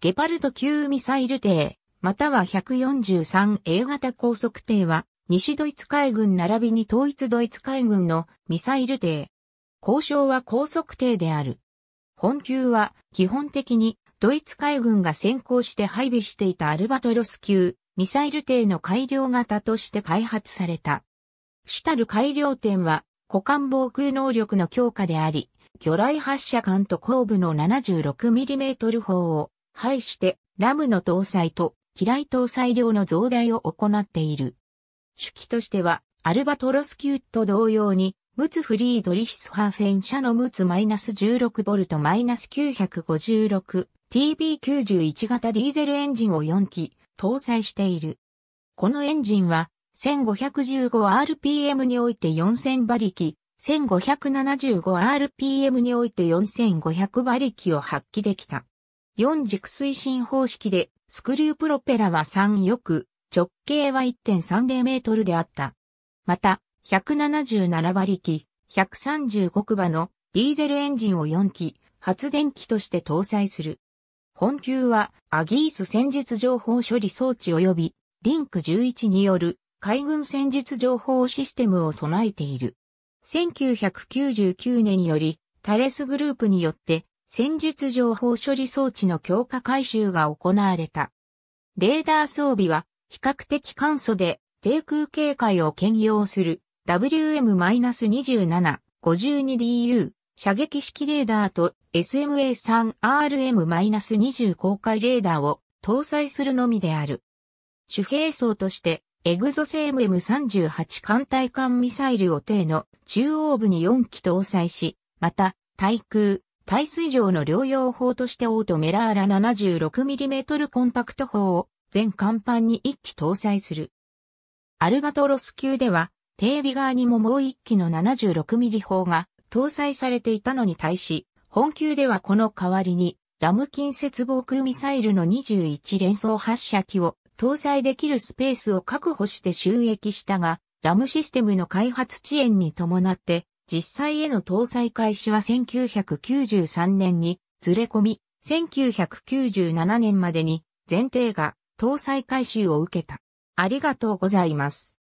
ゲパルト級ミサイル艇、または 143A 型高速艇は、西ドイツ海軍並びに統一ドイツ海軍のミサイル艇。交渉は高速艇である。本級は基本的にドイツ海軍が先行して配備していたアルバトロス級ミサイル艇の改良型として開発された。主たる改良点は、股間防空能力の強化であり、魚雷発射管と後部の 76mm 砲を配して、ラムの搭載と、機雷搭載量の増大を行っている。主機としては、アルバトロス級と同様に、ムツフリードリヒスハーフェン社のムツ -16V-956TB91 型ディーゼルエンジンを4機搭載している。このエンジンは 1515rpm において4000馬力、1575rpm において4500馬力を発揮できた。4軸推進方式で、スクリュープロペラは3翼、直径は1.30メートルであった。また、177馬力、135馬のディーゼルエンジンを4機、発電機として搭載する。本級は、アギース戦術情報処理装置及び、リンク11による海軍戦術情報システムを備えている。1999年により、タレスグループによって戦術情報処理装置の強化改修が行われた。レーダー装備は比較的簡素で低空警戒を兼用する WM-2752DU 射撃式レーダーと SMA3RM-20 公開レーダーを搭載するのみである。主兵装としてエグゾセ MM38 艦隊艦ミサイルを艇の中央部に4機搭載し、また対空、耐水上の療養法としてオートメラーラ 76mm コンパクト砲を全甲板に1機搭載する。アルバトロス級では、テービ側にももう1機の 76mm 砲が搭載されていたのに対し、本級ではこの代わりに、ラム近接防空ミサイルの21連装発射機を搭載できるスペースを確保して収益したが、ラムシステムの開発遅延に伴って、実際への搭載開始は1993年にずれ込み、1997年までに前提が搭載回収を受けた。ありがとうございます。